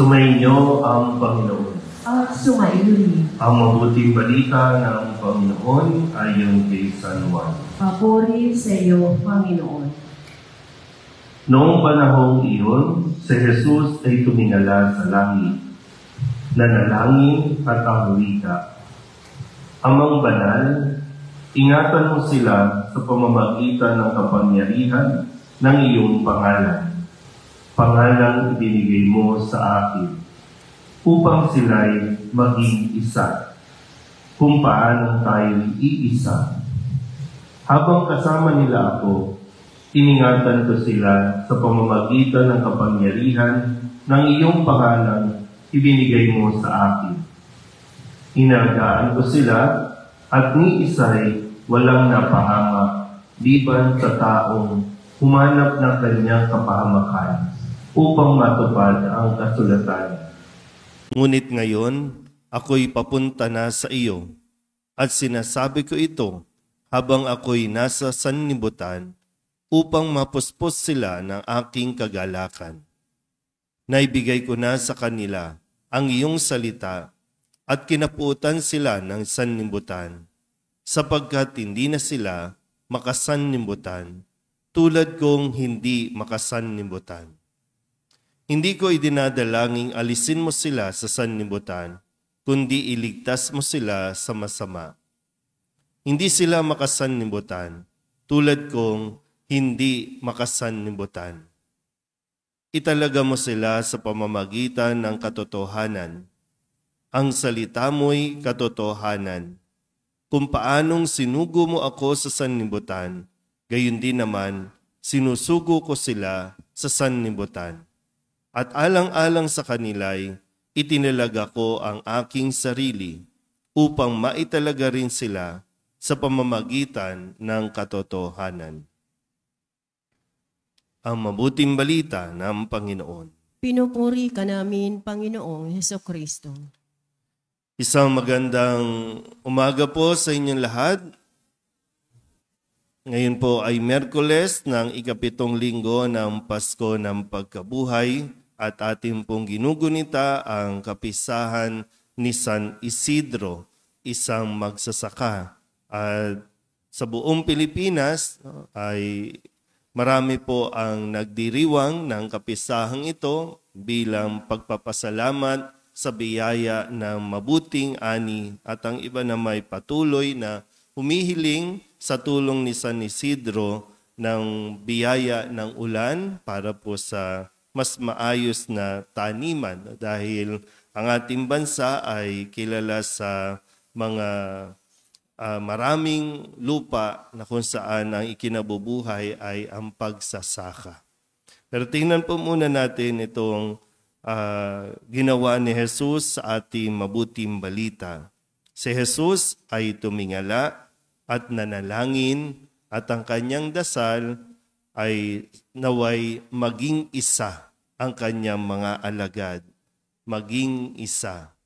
Sumainyo ang Panginoon. At sumainyo Ang mabuting balita ng Panginoon ay yung kay San Juan. Papuri sa iyo, Panginoon. Noong panahong iyon, si Jesus ay tumingala sa langit, nanalangin at ang wika. Amang banal, ingatan mo sila sa pamamagitan ng kapangyarihan ng iyong pangalan pangalang ibinigay mo sa akin upang sila'y maging isa kung paano tayo iisa. Habang kasama nila ako, iningatan ko sila sa pamamagitan ng kapangyarihan ng iyong pangalan ibinigay mo sa akin. Inagaan ko sila at ni isa'y walang napahama liban sa taong humanap ng kanyang kapahamakan upang matupad ang kasulatan. Ngunit ngayon, ako'y papunta na sa iyo at sinasabi ko ito habang ako'y nasa sanlibutan upang mapuspos sila ng aking kagalakan. Naibigay ko na sa kanila ang iyong salita at kinapuutan sila ng sanlibutan sapagkat hindi na sila makasanlibutan tulad kong hindi makasanlibutan. Hindi ko idinadalanging alisin mo sila sa sanlibutan, kundi iligtas mo sila sa masama. Hindi sila makasanlibutan, tulad kong hindi makasanlibutan. Italaga mo sila sa pamamagitan ng katotohanan. Ang salita mo'y katotohanan. Kung paanong sinugo mo ako sa sanlibutan, gayon din naman sinusugo ko sila sa sanlibutan at alang-alang sa kanila'y itinalaga ko ang aking sarili upang maitalaga rin sila sa pamamagitan ng katotohanan. Ang mabuting balita ng Panginoon. Pinupuri ka namin, Panginoong Heso Kristo. Isang magandang umaga po sa inyong lahat. Ngayon po ay Merkules ng ikapitong linggo ng Pasko ng Pagkabuhay at atin pong ginugunita ang kapisahan ni San Isidro, isang magsasaka. At sa buong Pilipinas ay marami po ang nagdiriwang ng kapisahang ito bilang pagpapasalamat sa biyaya ng mabuting ani at ang iba na may patuloy na humihiling sa tulong ni San Isidro ng biyaya ng ulan para po sa mas maayos na taniman dahil ang ating bansa ay kilala sa mga uh, maraming lupa na kung saan ang ikinabubuhay ay ang pagsasaka. Pero tingnan po muna natin itong uh, ginawa ni Jesus sa ating mabuting balita. Si Jesus ay tumingala at nanalangin at ang kanyang dasal ay naway maging isa ang kanyang mga alagad. Maging isa.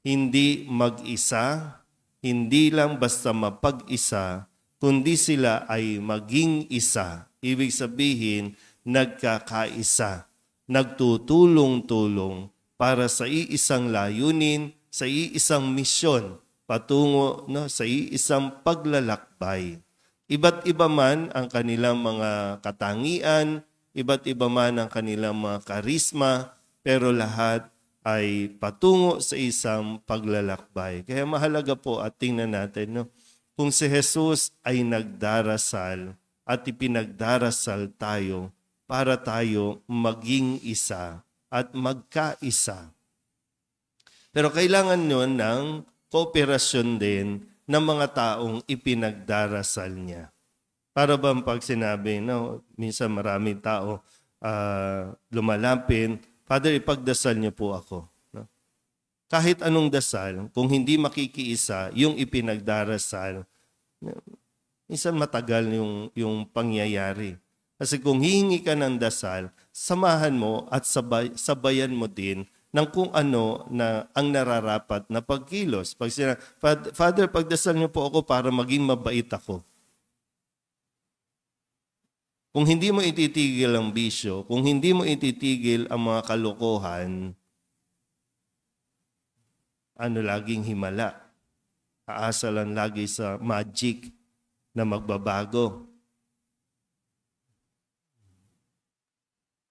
Hindi mag-isa, hindi lang basta mapag-isa, kundi sila ay maging isa. Ibig sabihin, nagkakaisa, nagtutulong-tulong para sa iisang layunin, sa iisang misyon, patungo no, sa iisang paglalakbay. Iba't iba man ang kanilang mga katangian, iba't iba man ang kanilang mga karisma, pero lahat ay patungo sa isang paglalakbay. Kaya mahalaga po at tingnan natin, no? kung si Jesus ay nagdarasal at ipinagdarasal tayo para tayo maging isa at magkaisa. Pero kailangan nyo ng kooperasyon din ng mga taong ipinagdarasal niya. Para bang pag sinabi, no, minsan maraming tao uh, ah, lumalapin, Father, ipagdasal niyo po ako. No? Kahit anong dasal, kung hindi makikiisa yung ipinagdarasal, minsan matagal yung, yung pangyayari. Kasi kung hihingi ka ng dasal, samahan mo at sabay, sabayan mo din ng kung ano na ang nararapat na pagkilos. Pag sina, Father, pagdasal niyo po ako para maging mabait ako. Kung hindi mo ititigil ang bisyo, kung hindi mo ititigil ang mga kalokohan, ano laging himala. Aasa lang lagi sa magic na magbabago.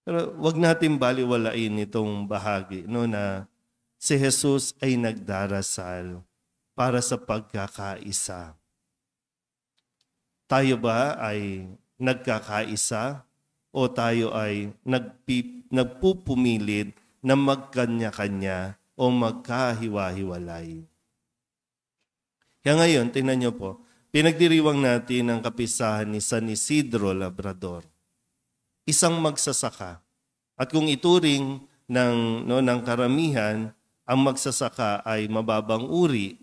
Pero wag natin baliwalain itong bahagi no na si Jesus ay nagdarasal para sa pagkakaisa. Tayo ba ay nagkakaisa o tayo ay nagpip, nagpupumilit na magkanya-kanya o magkahiwa-hiwalay? Kaya ngayon, tingnan niyo po, pinagdiriwang natin ang kapisahan ni San Isidro Labrador isang magsasaka. At kung ituring ng, no, ng karamihan, ang magsasaka ay mababang uri.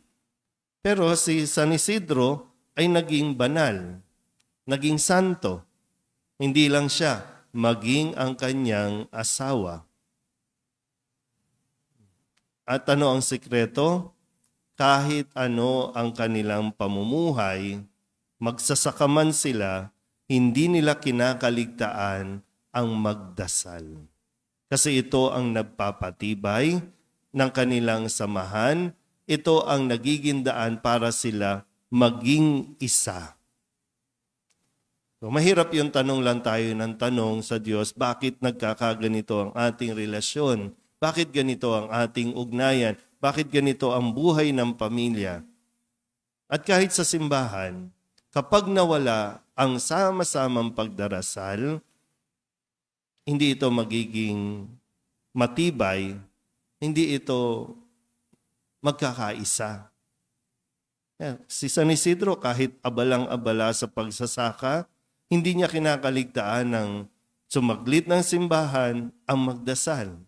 Pero si San Isidro ay naging banal, naging santo. Hindi lang siya, maging ang kanyang asawa. At ano ang sikreto? Kahit ano ang kanilang pamumuhay, magsasaka man sila hindi nila kinakaligtaan ang magdasal. Kasi ito ang nagpapatibay ng kanilang samahan. Ito ang nagiging para sila maging isa. So, mahirap yung tanong lang tayo ng tanong sa Diyos, bakit nagkakaganito ang ating relasyon? Bakit ganito ang ating ugnayan? Bakit ganito ang buhay ng pamilya? At kahit sa simbahan, kapag nawala ang sama-samang pagdarasal, hindi ito magiging matibay, hindi ito magkakaisa. Si San Isidro kahit abalang-abala sa pagsasaka, hindi niya kinakaligtaan ng sumaglit ng simbahan ang magdasal.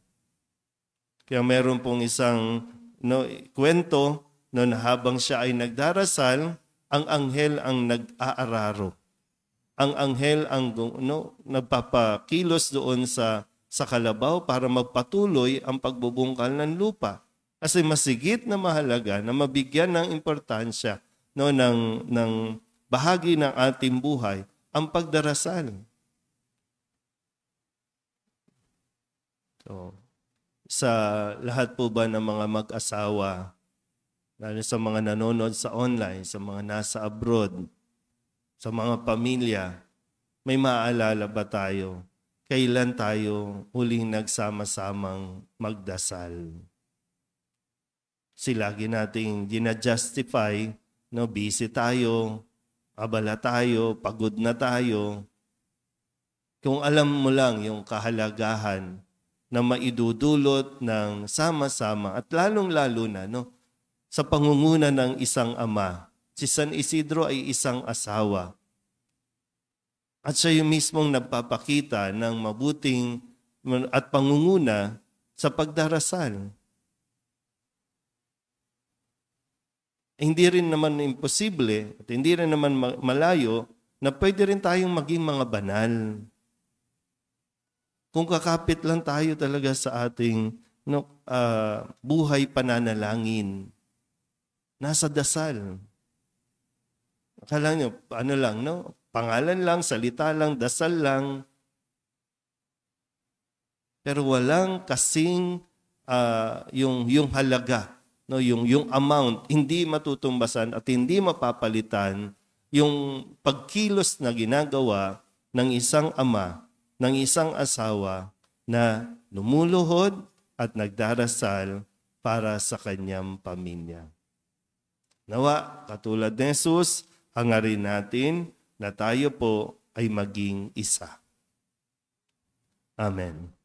Kaya meron pong isang no, kwento no, habang siya ay nagdarasal, ang anghel ang nag-aararo ang anghel ang no, nagpapakilos doon sa sa kalabaw para magpatuloy ang pagbubungkal ng lupa. Kasi masigit na mahalaga na mabigyan ng importansya no, ng, ng bahagi ng ating buhay ang pagdarasal. So, sa lahat po ba ng mga mag-asawa, lalo sa mga nanonood sa online, sa mga nasa abroad, sa mga pamilya, may maaalala ba tayo kailan tayo huling nagsama-samang magdasal? Kasi lagi nating dinajustify, no, busy tayo, abala tayo, pagod na tayo. Kung alam mo lang yung kahalagahan na maidudulot ng sama-sama at lalong-lalo na no, sa pangunguna ng isang ama Si San Isidro ay isang asawa. At siya yung mismong nagpapakita ng mabuting at pangunguna sa pagdarasal. hindi rin naman imposible at hindi rin naman malayo na pwede rin tayong maging mga banal. Kung kakapit lang tayo talaga sa ating no, uh, buhay pananalangin, nasa dasal, Akala nyo, ano lang, no? Pangalan lang, salita lang, dasal lang. Pero walang kasing uh, yung, yung halaga, no? yung, yung amount, hindi matutumbasan at hindi mapapalitan yung pagkilos na ginagawa ng isang ama, ng isang asawa na lumuluhod at nagdarasal para sa kanyang pamilya. Nawa, katulad ni Jesus, hangarin natin na tayo po ay maging isa. Amen.